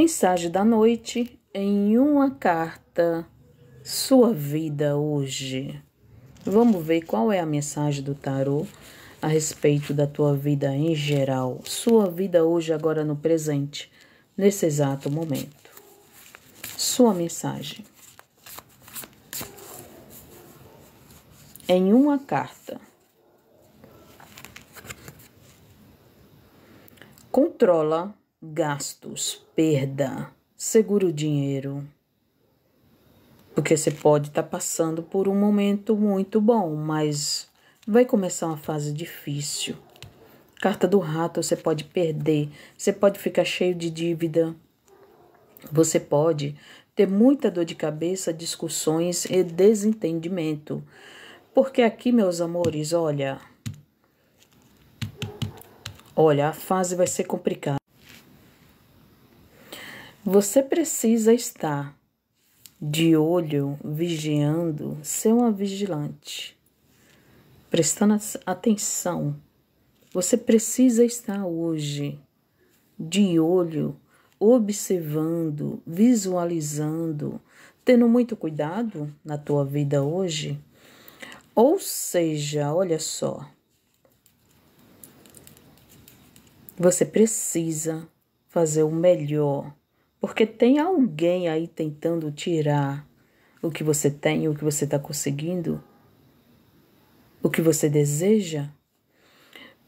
Mensagem da noite em uma carta. Sua vida hoje. Vamos ver qual é a mensagem do tarô a respeito da tua vida em geral. Sua vida hoje, agora no presente, nesse exato momento. Sua mensagem. Em uma carta. Controla gastos, perda, segura o dinheiro. Porque você pode estar tá passando por um momento muito bom, mas vai começar uma fase difícil. Carta do rato, você pode perder, você pode ficar cheio de dívida. Você pode ter muita dor de cabeça, discussões e desentendimento. Porque aqui, meus amores, olha, Olha, a fase vai ser complicada. Você precisa estar de olho, vigiando, ser uma vigilante, prestando atenção. Você precisa estar hoje de olho, observando, visualizando, tendo muito cuidado na tua vida hoje. Ou seja, olha só, você precisa fazer o melhor porque tem alguém aí tentando tirar o que você tem, o que você está conseguindo, o que você deseja.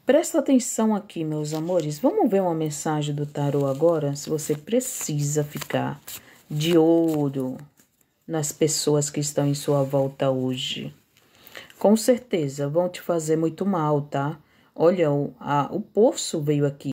Presta atenção aqui, meus amores. Vamos ver uma mensagem do tarô agora. Se você precisa ficar de ouro nas pessoas que estão em sua volta hoje. Com certeza vão te fazer muito mal, tá? Olha, o, a, o poço veio aqui.